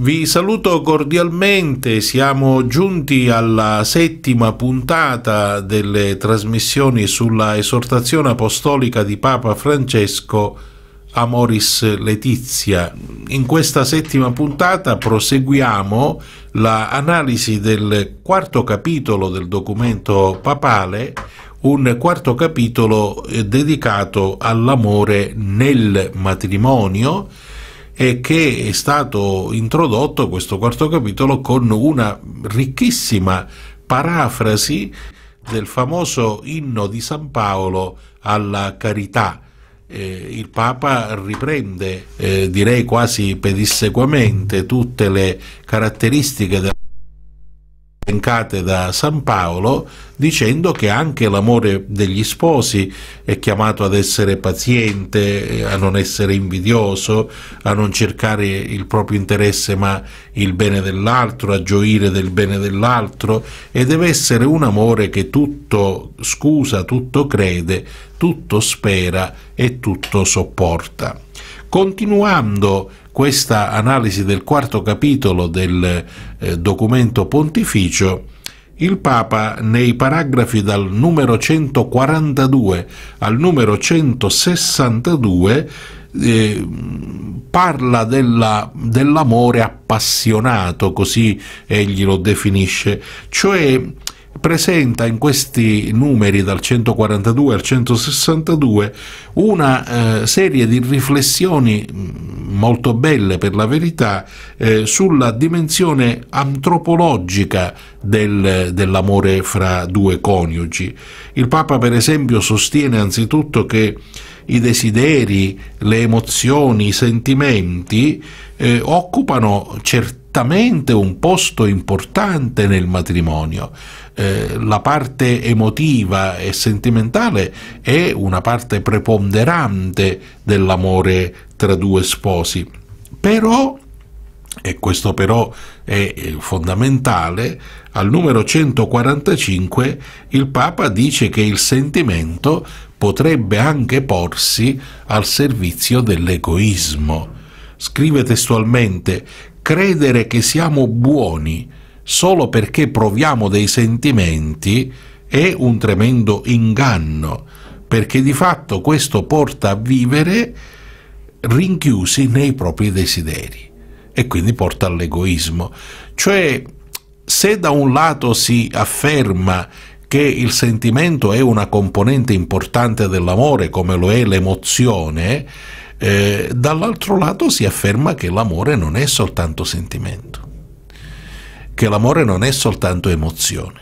Vi saluto cordialmente, siamo giunti alla settima puntata delle trasmissioni sulla esortazione apostolica di Papa Francesco Amoris Letizia. In questa settima puntata proseguiamo l'analisi la del quarto capitolo del documento papale, un quarto capitolo eh, dedicato all'amore nel matrimonio e che è stato introdotto questo quarto capitolo con una ricchissima parafrasi del famoso inno di San Paolo alla carità. Eh, il Papa riprende, eh, direi quasi pedissequamente, tutte le caratteristiche della elencate da San Paolo dicendo che anche l'amore degli sposi è chiamato ad essere paziente, eh, a non essere invidioso, a non cercare il proprio interesse ma il bene dell'altro, a gioire del bene dell'altro e deve essere un amore che tutto scusa, tutto crede, tutto spera e tutto sopporta. Continuando questa analisi del quarto capitolo del eh, documento pontificio, il Papa nei paragrafi dal numero 142 al numero 162 eh, parla della, dell'amore appassionato, così egli lo definisce, cioè presenta in questi numeri dal 142 al 162 una eh, serie di riflessioni mm, molto belle per la verità eh, sulla dimensione antropologica del, dell'amore fra due coniugi. Il Papa per esempio sostiene anzitutto che i desideri, le emozioni, i sentimenti eh, occupano certamente certamente un posto importante nel matrimonio. Eh, la parte emotiva e sentimentale è una parte preponderante dell'amore tra due sposi. Però, e questo però è eh, fondamentale, al numero 145 il Papa dice che il sentimento potrebbe anche porsi al servizio dell'egoismo. Scrive testualmente credere che siamo buoni solo perché proviamo dei sentimenti è un tremendo inganno, perché di fatto questo porta a vivere rinchiusi nei propri desideri e quindi porta all'egoismo. Cioè, se da un lato si afferma che il sentimento è una componente importante dell'amore, come lo è l'emozione, eh, dall'altro lato si afferma che l'amore non è soltanto sentimento, che l'amore non è soltanto emozione.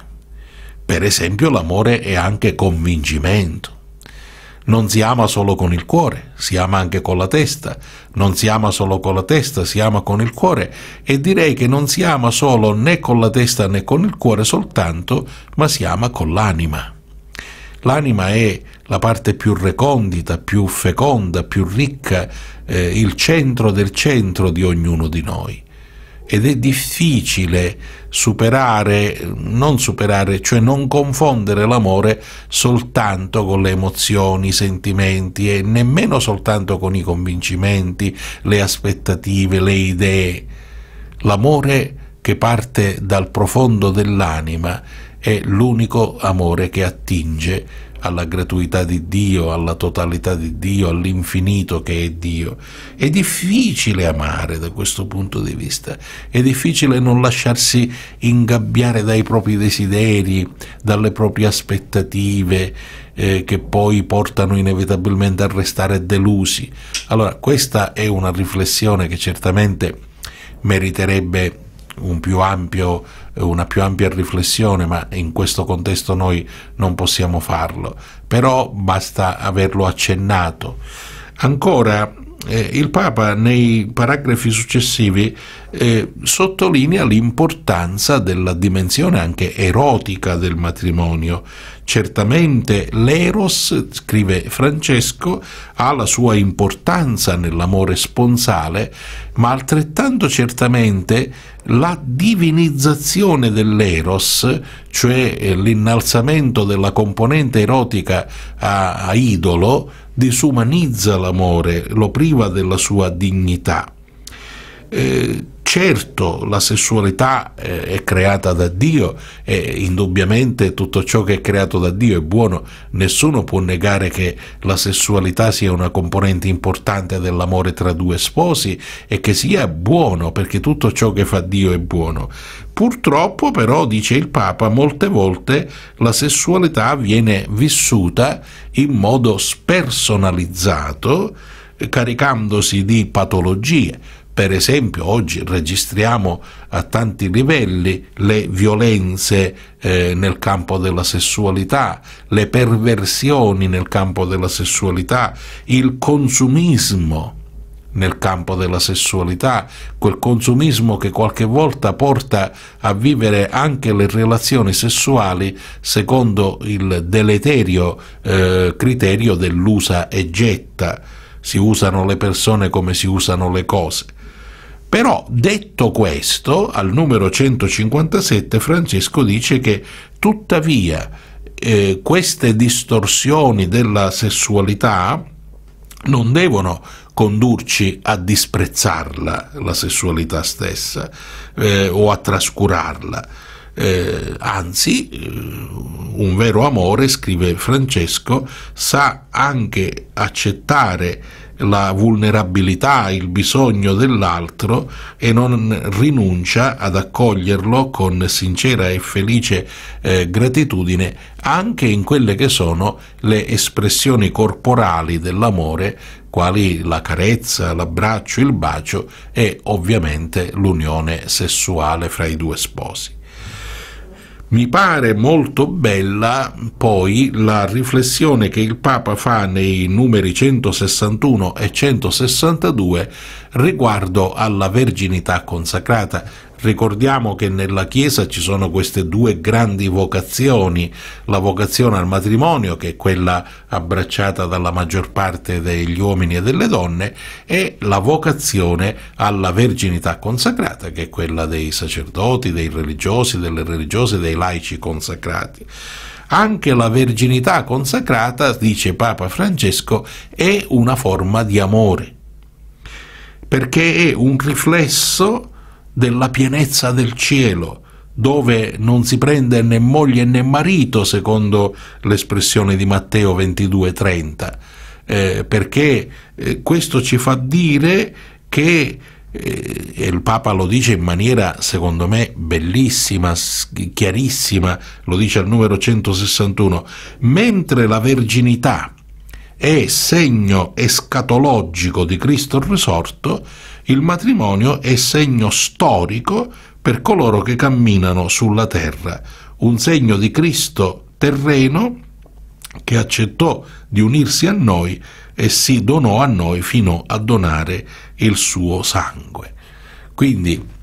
Per esempio l'amore è anche convincimento. Non si ama solo con il cuore, si ama anche con la testa, non si ama solo con la testa, si ama con il cuore e direi che non si ama solo né con la testa né con il cuore soltanto, ma si ama con l'anima. L'anima è la parte più recondita, più feconda, più ricca, eh, il centro del centro di ognuno di noi. Ed è difficile superare, non superare, cioè non confondere l'amore soltanto con le emozioni, i sentimenti e nemmeno soltanto con i convincimenti, le aspettative, le idee. L'amore che parte dal profondo dell'anima è l'unico amore che attinge alla gratuità di Dio, alla totalità di Dio, all'infinito che è Dio. È difficile amare da questo punto di vista, è difficile non lasciarsi ingabbiare dai propri desideri, dalle proprie aspettative eh, che poi portano inevitabilmente a restare delusi. Allora questa è una riflessione che certamente meriterebbe un più ampio, una più ampia riflessione, ma in questo contesto noi non possiamo farlo, però basta averlo accennato. Ancora, eh, il Papa nei paragrafi successivi eh, sottolinea l'importanza della dimensione anche erotica del matrimonio. Certamente l'eros, scrive Francesco, ha la sua importanza nell'amore sponsale, ma altrettanto certamente la divinizzazione dell'eros, cioè eh, l'innalzamento della componente erotica a, a idolo, disumanizza l'amore, lo priva della sua dignità. Eh, Certo, la sessualità eh, è creata da Dio e indubbiamente tutto ciò che è creato da Dio è buono. Nessuno può negare che la sessualità sia una componente importante dell'amore tra due sposi e che sia buono perché tutto ciò che fa Dio è buono. Purtroppo però, dice il Papa, molte volte la sessualità viene vissuta in modo spersonalizzato eh, caricandosi di patologie per esempio oggi registriamo a tanti livelli le violenze eh, nel campo della sessualità, le perversioni nel campo della sessualità, il consumismo nel campo della sessualità, quel consumismo che qualche volta porta a vivere anche le relazioni sessuali secondo il deleterio eh, criterio dell'usa e getta, si usano le persone come si usano le cose però detto questo, al numero 157 Francesco dice che tuttavia eh, queste distorsioni della sessualità non devono condurci a disprezzarla, la sessualità stessa, eh, o a trascurarla. Eh, anzi, eh, un vero amore, scrive Francesco, sa anche accettare la vulnerabilità, il bisogno dell'altro e non rinuncia ad accoglierlo con sincera e felice eh, gratitudine anche in quelle che sono le espressioni corporali dell'amore quali la carezza, l'abbraccio, il bacio e ovviamente l'unione sessuale fra i due sposi. Mi pare molto bella poi la riflessione che il Papa fa nei numeri 161 e 162 riguardo alla verginità consacrata. Ricordiamo che nella Chiesa ci sono queste due grandi vocazioni, la vocazione al matrimonio, che è quella abbracciata dalla maggior parte degli uomini e delle donne, e la vocazione alla verginità consacrata, che è quella dei sacerdoti, dei religiosi, delle religiose, dei laici consacrati anche la verginità consacrata, dice Papa Francesco, è una forma di amore, perché è un riflesso della pienezza del cielo, dove non si prende né moglie né marito, secondo l'espressione di Matteo 22:30, eh, perché eh, questo ci fa dire che eh, e il Papa lo dice in maniera secondo me bellissima, chiarissima, lo dice al numero 161, mentre la verginità è segno escatologico di Cristo risorto, il matrimonio è segno storico per coloro che camminano sulla terra, un segno di Cristo terreno che accettò di unirsi a noi e si donò a noi fino a donare il suo sangue. Quindi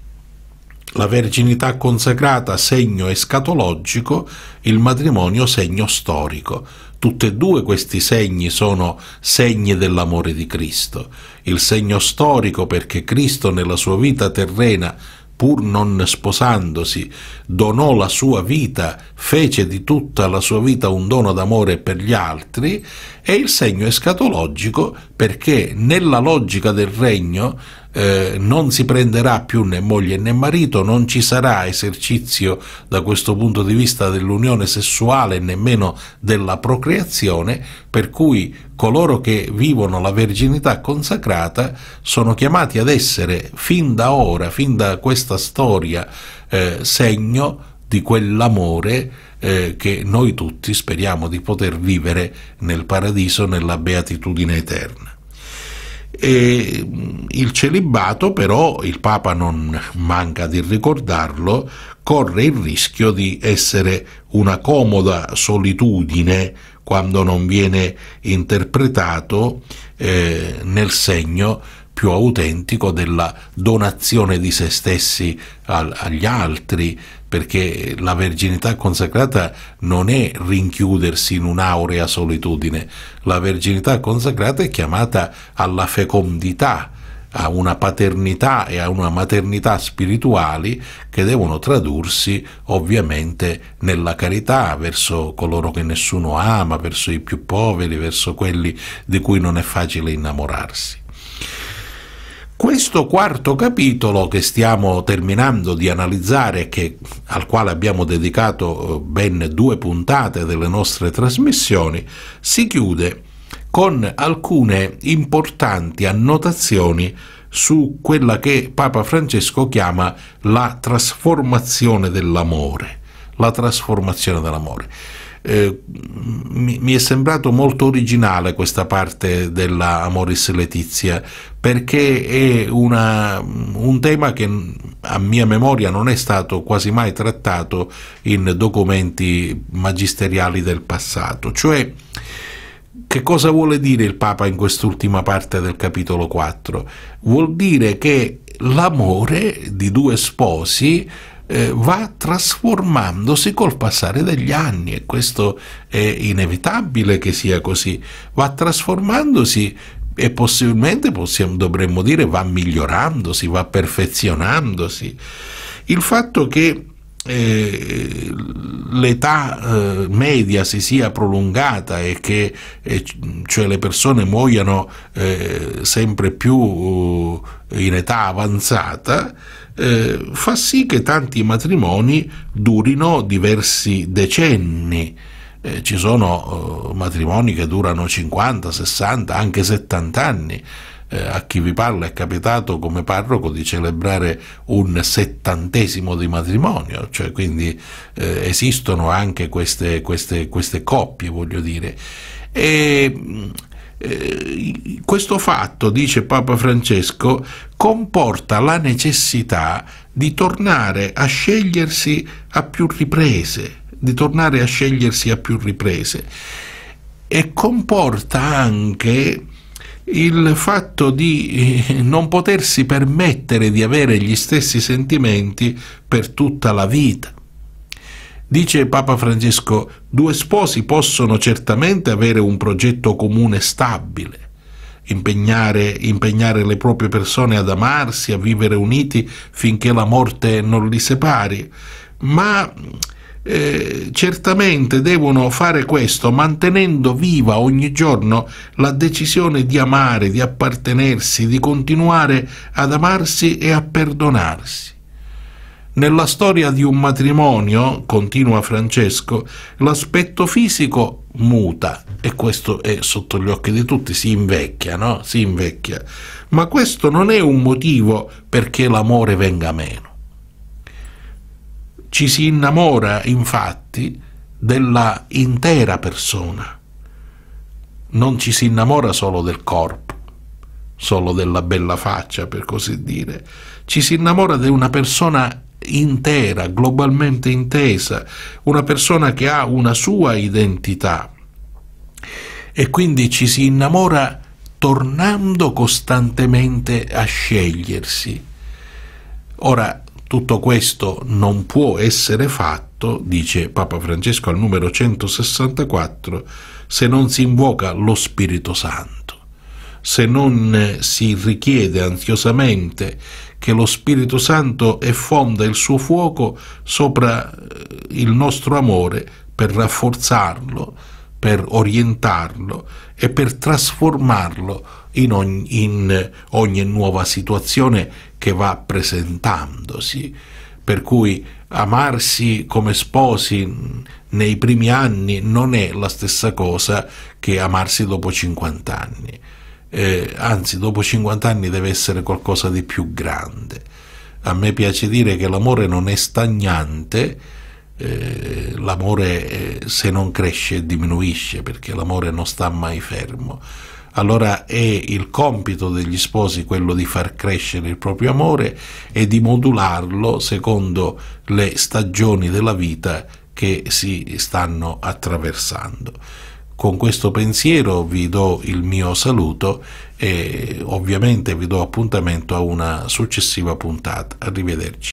la verginità consacrata segno escatologico, il matrimonio segno storico. Tutti e due questi segni sono segni dell'amore di Cristo. Il segno storico perché Cristo nella sua vita terrena pur non sposandosi, donò la sua vita, fece di tutta la sua vita un dono d'amore per gli altri, e il segno escatologico perché nella logica del regno eh, non si prenderà più né moglie né marito, non ci sarà esercizio da questo punto di vista dell'unione sessuale nemmeno della procreazione, per cui coloro che vivono la verginità consacrata sono chiamati ad essere fin da ora, fin da questa storia, eh, segno di quell'amore eh, che noi tutti speriamo di poter vivere nel paradiso, nella beatitudine eterna. E mm, il celibato però, il Papa non manca di ricordarlo, corre il rischio di essere una comoda solitudine quando non viene interpretato eh, nel segno più autentico della donazione di se stessi al, agli altri, perché la verginità consacrata non è rinchiudersi in un'aurea solitudine, la verginità consacrata è chiamata alla fecondità, a una paternità e a una maternità spirituali che devono tradursi ovviamente nella carità verso coloro che nessuno ama, verso i più poveri, verso quelli di cui non è facile innamorarsi questo quarto capitolo che stiamo terminando di analizzare, che, al quale abbiamo dedicato eh, ben due puntate delle nostre trasmissioni, si chiude con alcune importanti annotazioni su quella che Papa Francesco chiama la trasformazione dell'amore. La trasformazione dell'amore. Eh, mi, mi, è sembrato molto originale questa parte della Amoris Letizia perché è una, un tema che a mia memoria non è stato quasi mai trattato in documenti magisteriali del passato, cioè che cosa vuole dire il Papa in quest'ultima parte del capitolo 4? Vuol dire che l'amore di due sposi eh, va trasformandosi col passare degli anni e questo è inevitabile che sia così, va trasformandosi e possibilmente possiamo, dovremmo dire va migliorandosi, va perfezionandosi. Il fatto che eh, l'età eh, media si sia prolungata e che eh, cioè le persone muoiano eh, sempre più uh, in età avanzata, eh, fa sì che tanti matrimoni durino diversi decenni. Eh, ci sono eh, matrimoni che durano 50, 60, anche 70 anni. Eh, a chi vi parla è capitato come parroco di celebrare un settantesimo di matrimonio, cioè quindi eh, esistono anche queste, queste, queste coppie, voglio dire. E eh, questo fatto, dice Papa Francesco, comporta la necessità di tornare a scegliersi a più riprese, di tornare a scegliersi a più riprese e comporta anche il fatto di eh, non potersi permettere di avere gli stessi sentimenti per tutta la vita. Dice Papa Francesco, due sposi possono certamente avere un progetto comune stabile, impegnare, impegnare le proprie persone ad amarsi, a vivere uniti finché la morte non li separi, ma eh, certamente devono fare questo mantenendo viva ogni giorno la decisione di amare, di appartenersi, di continuare ad amarsi e a perdonarsi. Nella storia di un matrimonio, continua Francesco, l'aspetto fisico muta e questo è sotto gli occhi di tutti, si invecchia, no? Si invecchia. Ma questo non è un motivo perché l'amore venga meno. Ci si innamora, infatti, della intera persona. Non ci si innamora solo del corpo solo della bella faccia, per così dire. Ci si innamora di una persona intera, globalmente intesa, una persona che ha una sua identità e quindi ci si innamora tornando costantemente a scegliersi. Ora, tutto questo non può essere fatto, dice Papa Francesco al numero 164, se non si invoca lo Spirito Santo, se non si richiede ansiosamente che lo Spirito Santo effonda il suo fuoco sopra eh, il nostro amore per rafforzarlo, per orientarlo e per trasformarlo in ogni, in ogni nuova situazione che va presentandosi. Per cui amarsi come sposi nei primi anni non è la stessa cosa che amarsi dopo 50 anni eh, anzi dopo 50 anni deve essere qualcosa di più grande. A me piace dire che l'amore non è stagnante, eh, l'amore eh, se non cresce diminuisce perché l'amore non sta mai fermo. Allora è il compito degli sposi quello di far crescere il proprio amore e di modularlo secondo le stagioni della vita che si stanno attraversando. Con questo pensiero vi do il mio saluto e ovviamente vi do appuntamento a una successiva puntata. Arrivederci.